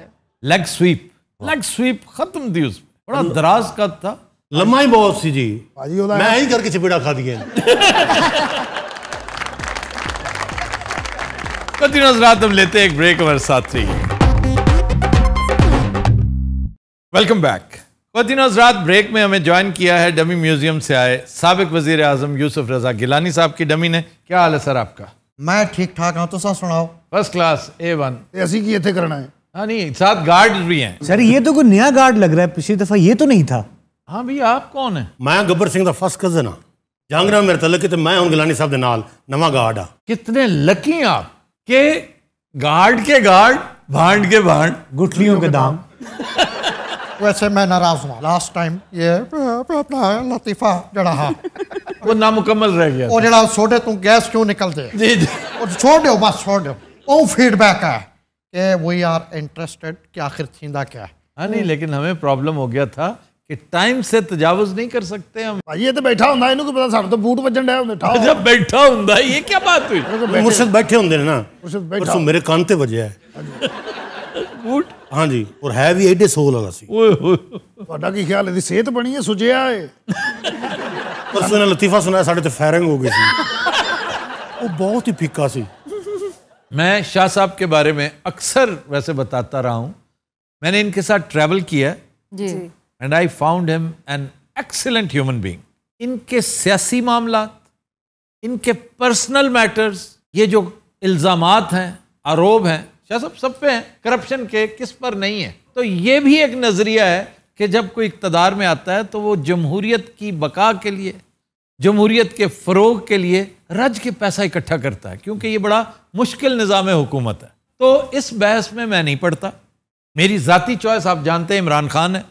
लेग स्वीप लेग स्वीप खत्म थी उसमें बड़ा दराज का था लम्बा बहुत सी जी मैं ही करके चिपेड़ा खा दिए *laughs* कति नजरात हम लेते एक ब्रेक हमारे साथ रहिए वेलकम बैक कति नजरात ब्रेक में हमें ज्वाइन किया है डमी म्यूजियम से आए सबक वजीर आजम यूसुफ रजा गिलानी साहब की डमी ने क्या हाल है सर आपका मैं ठीक ठाक हूँ तो सुनाओ फर्स्ट क्लास ए वन ऐसी की थे करना है हाँ नहीं साथ गार्ड भी हैं सर ये तो कोई नया गार्ड लग रहा है पिछली दफा ये तो नहीं था हाँ भैया आप कौन है मैं गब्बर सिंह का फर्स्ट कजन हाँ ਜਾਂਗਰਾ ਮੇਰੇ ਤਲਕ तो मैं हूँ गिलानी साहब ਦੇ ਨਾਲ ਨਵਾਂ ਗਾਰਡ ਆ ਕਿਤਨੇ ਲੱਕੀ ਆਪ के गार्ड ਕੇ ਗਾਰਡ भांड के भांड गुठलियों के दाम वैसे मैं नाराज हुआ लास्ट टाइम ये अपना लतीफा जड़ा हाँ वो नामुकम्मल रह गया और जरा सोडे तू गैस क्यों निकलते जी जी और छोड़ दो बस छोड़ दो ओ फीडबैक है कि वी आर इंटरेस्टेड कि आखिर थींदा क्या हां नहीं लेकिन हमें प्रॉब्लम हो गया था कि टाइम से तजावज नहीं कर सकते हम भाई ये तो बैठा हुंदा इनु को पता साढ़े तो बूट वजन डे बैठा जब बैठा हुंदा ये क्या बात हुई मुर्शिद बैठे हुंदे ना मुर्शद बैठा मेरे कान ते वजया है हाँ बूट हां जी और है भी एडे सोल वाला सी ओए ਤੁਹਾਡਾ ਕੀ ਖਿਆਲ ਹੈ ਦੀ ਸਿਹਤ ਬਣੀ ਹੈ ਸੁਜਿਆ ਹੈ परसों इन्हें लतीफा सुनाया साढ़े तो फायरिंग हो गई थी वो बहुत ही फीका सी मैं शाह साहब के बारे में अक्सर वैसे बताता रहा हूँ मैंने इनके साथ ट्रैवल किया and I found him an excellent human being इनके सियासी मामला इनके पर्सनल मैटर्स ये जो इल्ज़ाम हैं आरोप हैं शाह साहब सब पे हैं करप्शन के किस पर नहीं है तो ये भी एक नज़रिया है कि जब कोई इकतदार में आता है तो वो जमहूरीत की बका के लिए जमहूरीत के फ़रोग के लिए रज के पैसा इकट्ठा करता है क्योंकि ये बड़ा मुश्किल निज़ाम हुकूमत है तो इस बहस में मैं नहीं पढ़ता मेरी जतीी चॉइस आप जानते हैं इमरान खान है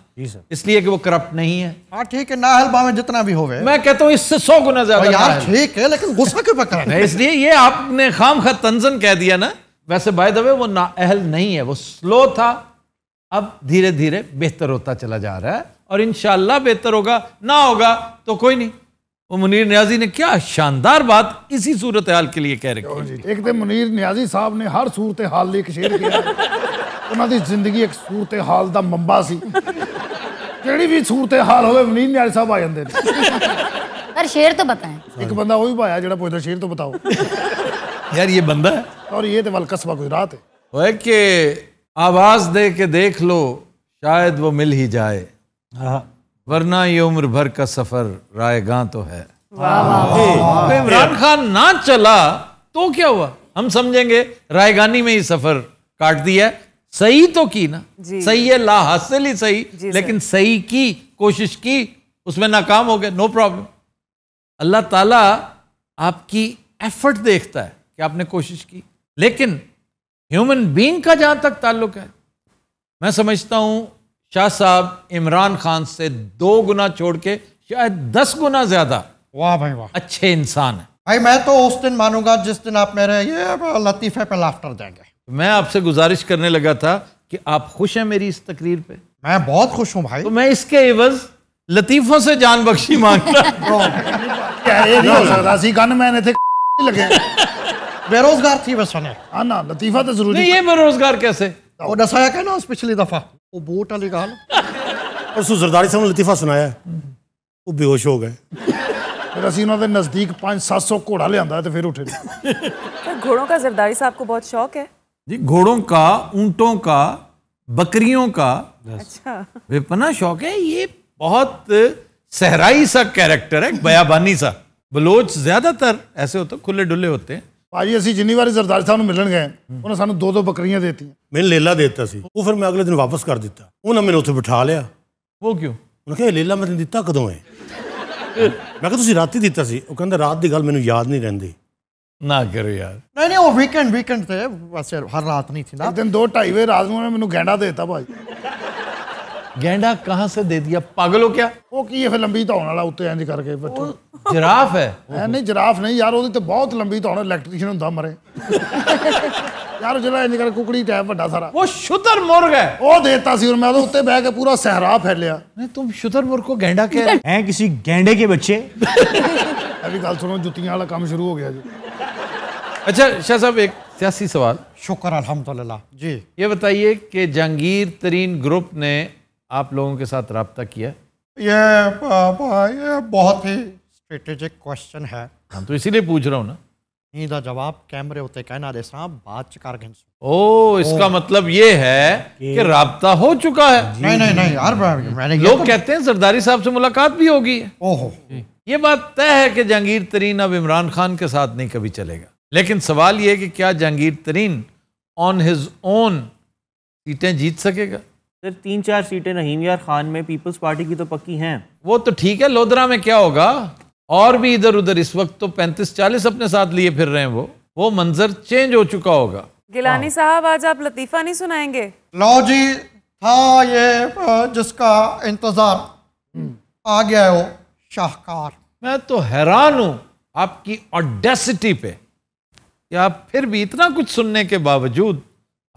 इसलिए कि वो करप्ट नहीं है हाँ ठीक है नाहल भावें जितना भी होवे मैं कहता हूँ इससे सौ गुना ज्यादा हाँ, यार ठीक है लेकिन गुस्सा क्यों पकड़ा *laughs* इसलिए ये आपने खाम खा तंजन कह दिया ना वैसे बाय द वे वो अहल नहीं है वो स्लो था अब धीरे धीरे बेहतर होता चला जा रहा है और इन बेहतर होगा ना होगा तो कोई नहीं वो मुनीर न्याजी ने क्या शानदार बात इसी सूरत हाल के लिए कह रखी एक तो मुनीर न्याजी साहब ने हर सूरत हाल एक शेर किया उन्होंने जिंदगी एक सूरत हाल का मंबा सी ਜਿਹੜੀ ਵੀ ਸੂਰਤ ਹਾਲ ਹੋਵੇ ਮਨੀਨ ਨਿਆਲ ਸਾਹਿਬ ਆ ਜਾਂਦੇ ਨੇ ਪਰ ਸ਼ੇਰ ਤਾਂ ਬਤਾਏ ਇੱਕ ਬੰਦਾ पाया जो पुछता शेर तो बताओ यार ये बंदा है और ये तो वाल कस्बा गुजरात है ਹੈ ਓਏ ਕਿ आवाज दे के देख लो शायद वो मिल ही जाए हाँ। वरना ये उम्र भर का सफर रायगा तो है तो इमरान खान ना चला तो क्या हुआ हम समझेंगे रायगानी में ही सफर काट दिया सही तो की ना सही है ला हासिल ही सही लेकिन सही की कोशिश की उसमें नाकाम हो गए नो प्रॉब्लम अल्लाह ताला आपकी एफर्ट देखता है कि आपने कोशिश की लेकिन ह्यूमन बीइंग का जहां तक ताल्लुक है मैं समझता हूं शाह साहब इमरान खान से दो गुना छोड़ के शायद दस गुना ज्यादा वाह भाई वाह अच्छे इंसान है भाई मैं तो उस दिन मानूंगा जिस दिन आप मेरे ये लतीफे पे लाफ्टर देंगे मैं आपसे गुजारिश करने लगा था कि आप खुश हैं मेरी इस तकरीर पे मैं बहुत खुश हूं भाई तो मैं इसके एवज लतीफों से जान बख्शी मांगता राजी गन मैंने थे *laughs* लगे बेरोजगार थी बस हाँ आना लतीफा तो जरूरी नहीं ये बेरोजगार कैसे वो डसाया क्या ना उस पिछली दफा वो बोट वाली गाल और जरदारी साहब ने लतीफा सुनाया वो बेहोश हो गए फिर ਅਸੀਂ ਉਹਨਾਂ ਦੇ ਨਜ਼ਦੀਕ 5-700 ਘੋੜਾ ਲਿਆਂਦਾ ਤੇ ਫਿਰ ਉੱਠੇ पर घोड़ों का जरदारी साहब को बहुत शौक है जी घोड़ों का ऊंटों का बकरियों का अच्छा बेपना शौक है ये बहुत सहराई सा कैरेक्टर है बयाबानी सा बलोच ज्यादातर ऐसे होते खुले डुले होते हैं ਭਾਜੀ ਅਸੀਂ ਜਿੰਨੀ ਵਾਰੀ ਸਰਦਾਰ ਸਾਹਿਬ ਨੂੰ ਮਿਲਣ ਗਏ ਉਹਨਾਂ ਸਾਨੂੰ ਦੋ ਦੋ ਬੱਕਰੀਆਂ ਦਿੱਤੀਆਂ ਮੈਨੂੰ ਲੇਲਾ ਦਿੱਤਾ ਸੀ ਉਹ ਫਿਰ ਮੈਂ ਅਗਲੇ ਦਿਨ ਵਾਪਸ ਕਰ ਦਿੱਤਾ ਉਹਨਾਂ ਮੈਨੂੰ ਉੱਥੇ ਬਿਠਾ ਲਿਆ ਉਹ ਕਿਉਂ ਉਹਨਾਂ ਕਿਹਾ ਲੇਲਾ ਮੈਂ ਤੈਨੂੰ ਦਿੱਤਾ ਕਦੋਂ ਹੈ ਮੈਂ ਕਿਹਾ ਤੁਸੀਂ ਰਾਤੀ ਦਿੱਤਾ ਸੀ ਉਹ ਕਹਿੰਦਾ ਰਾਤ ਦੀ ਗੱਲ ਮੈਨੂੰ ਯਾਦ ਨਹੀਂ ਰਹਿੰਦੀ ਨਾ ਕਰੋ ਯਾਰ ਨਹੀਂ ਨਹੀਂ ਉਹ ਵੀਕਐਂਡ ਵੀਕਐਂਡ ਤੇ ਵਸੇ ਹਰ ਰਾਤ ਨਹੀਂ ਸੀ ਨਾ ਦਿਨ 2 2:30 ਵਜੇ ਰਾਤ ਨੂੰ ਮੈਨੂੰ ਗੈਂਡਾ ਦੇ ਦਿੱਤਾ ਭਾਜੀ गेंडा कहां से दे दिया पागल हो क्या वो की है लंबी धौन तो वाला उत्ते इंज करके बैठो तो। जिराफ है नहीं जिराफ नहीं यार ओदी तो बहुत लंबी धौन तो इलेक्ट्रिशियन हुंदा मरे यार जरा इंज कर कुकड़ी टाइप बड़ा सारा वो शुतर मुर्ग है ओ देता सी और मैं उत्ते बैठ के पूरा सहरा फैलया नहीं तुम शुतर मुर्ग को गेंडा कह हैं किसी गेंडे के बच्चे अभी गल सुनो जुतियां वाला काम शुरू हो गया जी अच्छा शाह साहब एक सियासी सवाल शुक्र अलहमदल जी ये बताइए कि जहांगीर तरीन ग्रुप ने आप लोगों के साथ रबता किया ये, पापा, ये बहुत ही स्ट्रेटेजिक क्वेश्चन है हम हाँ, तो इसीलिए पूछ रहा हूँ ना नहीं नीदा जवाब कैमरे होते कहना दे साहब बात चकार ओ इसका ओ, मतलब ये है कि रबता हो चुका है नहीं नहीं नहीं यार मैंने तो- लोग कहते हैं सरदारी साहब से मुलाकात भी होगी ओहो ये बात तय है कि जहांगीर तरीन अब इमरान खान के साथ नहीं कभी चलेगा लेकिन सवाल ये है कि क्या जहांगीर तरीन ऑन हिज ओन सीटें जीत सकेगा सर तीन चार सीटें रहीम यार खान में पीपल्स पार्टी की तो पक्की हैं वो तो ठीक है लोधरा में क्या होगा और भी इधर उधर इस वक्त तो पैंतीस चालीस अपने साथ लिए फिर रहे हैं वो वो मंजर चेंज हो चुका होगा गिलानी हाँ। साहब आज आप लतीफा नहीं सुनाएंगे लो जी था ये जिसका इंतजार हम्म। आ गया हो शाहकार मैं तो हैरान हूँ आपकी ऑडेसिटी पे कि आप फिर भी इतना कुछ सुनने के बावजूद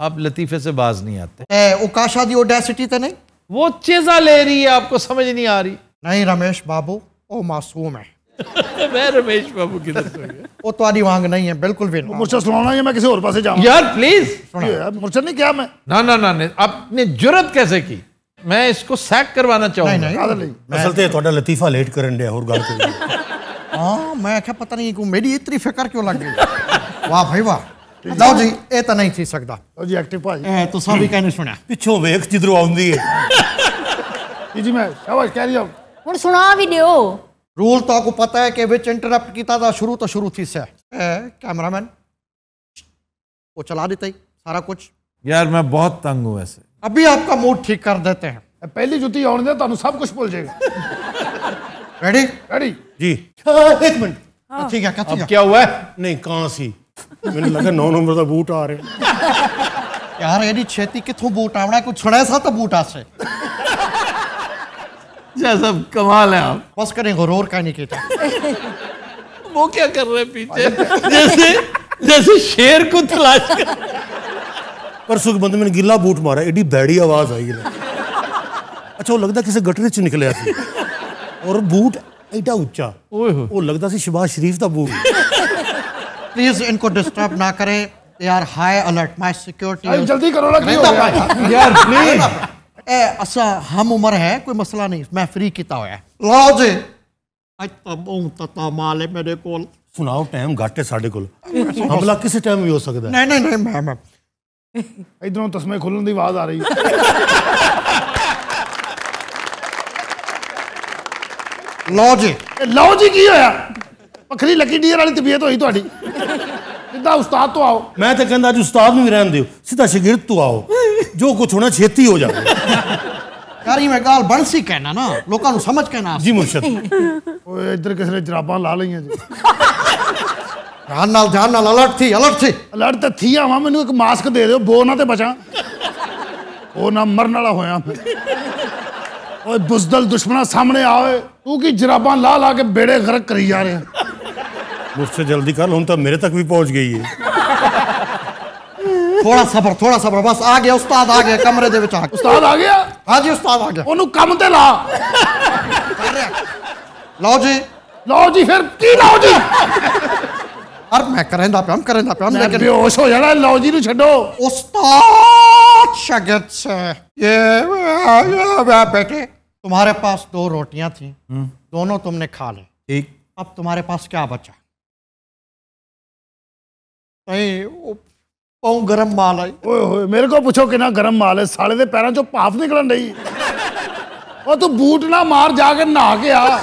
आप लतीफे से बाज नहीं आते ए, उकाशा दी ओडेसिटी तो नहीं वो चेजा ले रही है आपको समझ नहीं आ रही नहीं रमेश बाबू ओ मासूम है *laughs* मैं रमेश बाबू की वो तुम्हारी वांग नहीं है बिल्कुल भी मुर्शद सुनाना है मैं किसी और पासे जाऊं यार प्लीज मुर्शद नहीं क्या मैं ना ना ना आपने जुरत कैसे की मैं इसको सैक करवाना चाहूंगा नहीं नहीं असल ते तो थोड़ा लतीफा लेट करन दे और ਗੱਲ कर *laughs* हां मैं क्या पता नहीं ਕਿ मेरी इतनी फिक्र क्यों लग गई *laughs* वाह भाई वाह ਲਓ ਜੀ ਇਹ ਤਾਂ ਨਹੀਂ ਸੀ ਸਕਦਾ ਲਓ ਜੀ ਐਕਟਿਵ ਭਾਜੀ ਇਹ ਤੁਸੀਂ ਵੀ ਕਹਿੰਦੇ ਸੁਣਿਆ ਪਿੱਛੋਂ ਵੇਖ ਜਿੱਧਰੋਂ ਆਉਂਦੀ ਹੈ ਜੀ ਮੈਂ ਸ਼ਾਬਾਸ਼ ਕਹਿ ਰਿਹਾ ਹੁਣ ਸੁਣਾ ਵੀ ਦਿਓ रूल तो आपको पता है कि विच इंटरप्ट किया था शुरू तो शुरू थी से कैमरामैन वो चला देते ही सारा कुछ यार मैं बहुत तंग हूँ ऐसे अभी आपका मूड ठीक कर देते हैं पहली जुती आने दे तो सब कुछ भूल जाएगा रेडी रेडी जी आ, हाँ, एक मिनट हाँ। क्या क्या अब क्या हुआ है नहीं कहाँ सी मैंने लगा नौ नंबर दा बूट आ रहे यार एडी छेती किथों बूट आवणा को छड़े सा तो बूट आसे सब कमाल है आप बस करें गौर का नहीं कहता वो क्या कर रहे पीछे जैसे जैसे शेर को तलाश कर पर सुखबंद मैंने गिला बूट मारा एडी बैड़ी आवाज आई है अच्छा वो लगता किसी गटरे च निकलिया और बूट एडा उच्चा वो लगता सी शबाज शरीफ का बूट प्लीज इनको डिस्टर्ब ना करें they are high alert my security जल्दी करो ना यार प्लीज ए अच्छा हम उम्र है कोई मसला नहीं मैं फ्री कीता होया लाओ जी ਅੱਜ ਤਬੋਂ ਤਤਾ ਮਾਲ ਹੈ ਮੇਰੇ ਕੋਲ ਸੁਣਾਓ ਟਾਈਮ ਘੱਟ ਹੈ ਸਾਡੇ ਕੋਲ ਹਮਲਾ ਕਿਸੇ ਟਾਈਮ ਵੀ ਹੋ ਸਕਦਾ ਨਹੀਂ ਨਹੀਂ ਨਹੀਂ ਮੈਂ ਮੈਂ ਇਧਰੋਂ ਤਸਮੇ ਖੁੱਲਣ ਦੀ ਆਵਾਜ਼ ਆ ਰਹੀ ਹੈ ਲਓ ਜੀ ਲਓ ਜੀ ਕੀ ਹੋਇਆ ਵੱਖਰੀ ਲੱਕੀ ਡੀਅਰ ਵਾਲੀ ਤਬੀਅਤ ਹੋਈ ਤੁਹਾਡੀ ਸਿੱਧਾ ਉਸਤਾਦ ਤੋਂ ਆਓ ਮੈਂ ਤਾਂ ਕਹਿੰਦਾ ਅੱਜ ਉਸਤਾਦ ਨੂੰ ਹੀ ਰਹਿਣ ਦਿਓ ਸਿੱਧਾ ਸ਼ਾਗਿਰਦ ਤੋਂ ਆਓ ਜੋ ਕੁਝ ਹੋਣਾ ਛੇਤੀ ਹੋ ਜਾਵੇ ਯਾਰ ਇਹ ਮੈਂ ਗਾਲ ਬਣਸੀ ਕਹਿਣਾ ਨਾ ਲੋਕਾਂ ਨੂੰ ਸਮਝ ਕਹਿਣਾ ਜੀ ਮੁਰਸ਼ਦ ਓਏ ਇੱਧਰ ਕਿਸੇ ਨੇ ਜਰਾਬਾਂ ਲਾ ਲਈਆਂ ਜੀ ਧਿਆਨ ਨਾਲ ਧਿਆਨ ਨਾਲ ਅਲਰਟ ਥੀ ਅਲਰਟ ਥੀ ਅਲਰਟ ਤਾਂ ਥੀ ਆਵਾਂ ਮੈਨੂੰ ਇੱਕ ਮਾਸਕ ਦੇ ਦਿਓ ਬੋ ਨਾ ਤੇ ਬਚਾਂ ਉਹ ਨਾ ਮਰਨ ਵਾਲਾ ਹੋਇਆ ਓਏ ਬੁਜ਼ਦਲ ਦੁਸ਼ਮਣਾ ਸਾਹਮਣੇ ਆਵੇ ਤੂੰ ਕੀ ਜਰਾਬਾਂ ਲਾ ਲਾ ਕੇ ਬੇੜੇ ਗਰਕ ਕਰੀ ਜਾ ਰਿਹਾ मुझसे जल्दी कर लूँ तो मेरे तक भी पहुंच गई है थोड़ा सबर थोड़ा सबर बस आ गया उस्ताद आ गया कमरे दे आ उस्ताद आ गया हाँ जी उस्ताद आ गया ਉਹਨੂੰ ਕੰਮ ਤੇ ਲਾ कर रहे हैं। ਲਓ ਜੀ ਲਓ ਜੀ ਫਿਰ ਕੀ मैं करेंदा पे हम करेंदा पे हम ਮੈਂ लेकिन ਬੇਹੋਸ਼ हो जाना लो जी नु छड़ो उस्ताद शगत से ये ये- बेटे तुम्हारे पास दो रोटियां थी हम्म। दोनों तुमने खा ली ठीक अब तुम्हारे पास क्या बचा ਕਹੀਂ ਉਹ ਪਾਉ ਗਰਮ ਮਾਲ ਆਈ ਓਏ ਹੋਏ ਮੇਰੇ ਕੋ ਪੁੱਛੋ ਕਿੰਨਾ ਗਰਮ ਮਾਲ ਹੈ ਸਾਲੇ ਦੇ ਪੈਰਾਂ ਚੋਂ ਪਾਫ ਨਿਕਲਣ ਡਈ ਉਹ ਤੂੰ ਬੂਟ ਨਾ ਮਾਰ ਜਾ ਕੇ ਨਹਾ ਕੇ ਆ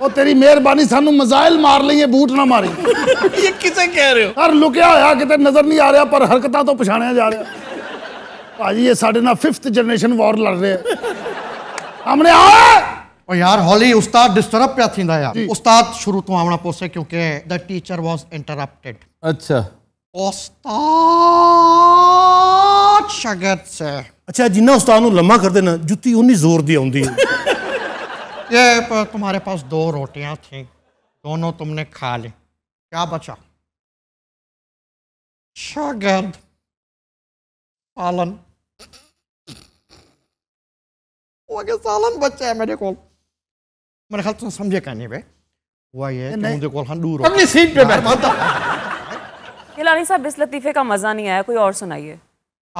ਉਹ ਤੇਰੀ ਮਿਹਰਬਾਨੀ ਸਾਨੂੰ ਮਜ਼ਾਇਲ ਮਾਰ ਲਈਏ ਬੂਟ ਨਾ ਮਾਰੀ ਇਹ ਕਿਸੇ ਕਹਿ ਰਹੇ ਹੋ ਹਰ ਲੁਕਿਆ ਹੋਇਆ ਕਿਤੇ ਨਜ਼ਰ ਨਹੀਂ ਆ ਰਿਹਾ ਪਰ ਹਰਕਤਾਂ ਤੋਂ ਪਛਾਣਿਆ ਜਾ ਰਿਹਾ ਭਾਜੀ ਇਹ ਸਾਡੇ ਨਾਲ 5th ਜਨਰੇਸ਼ਨ ਵਾਰ ਲੜ ਰਹੇ ਆ ਹਮਨੇ ਆ और यार हॉली उस्ताद डिस्टर्ब पे थी यार उस्ताद शुरू तो आवना पोसे क्योंकि द टीचर वाज इंटरप्टेड अच्छा उस्ताद शगत से अच्छा जिन्ना उस्ताद नु लम्मा कर देना जुत्ती उन्नी जोर दी आंदी *laughs* ये पर तुम्हारे पास दो रोटियां थी दोनों तुमने खा ले क्या बचा शागिर्द पालन वो के सालन बच्चा है मेरे को मेरे ख्याल तुम समझे कहने पे हुआ ये कि मुझे कॉल हां दूर अपनी सीट पे बैठ मत गिलानी साहब इस लतीफ़े का मज़ा नहीं आया कोई और सुनाइए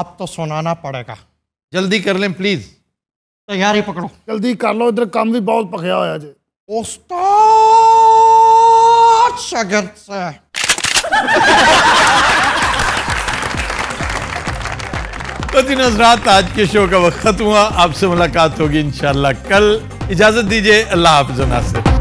अब तो सुनाना पड़ेगा जल्दी कर लें प्लीज़ तैयारी तो पकड़ो जल्दी कर लो इधर काम भी बहुत पकया होया जी उस्ताद शगर से बदिन हजरात आज के शो का वक्त हुआ आपसे मुलाकात होगी इन कल इजाज़त दीजिए अल्लाह हाफिज नासिर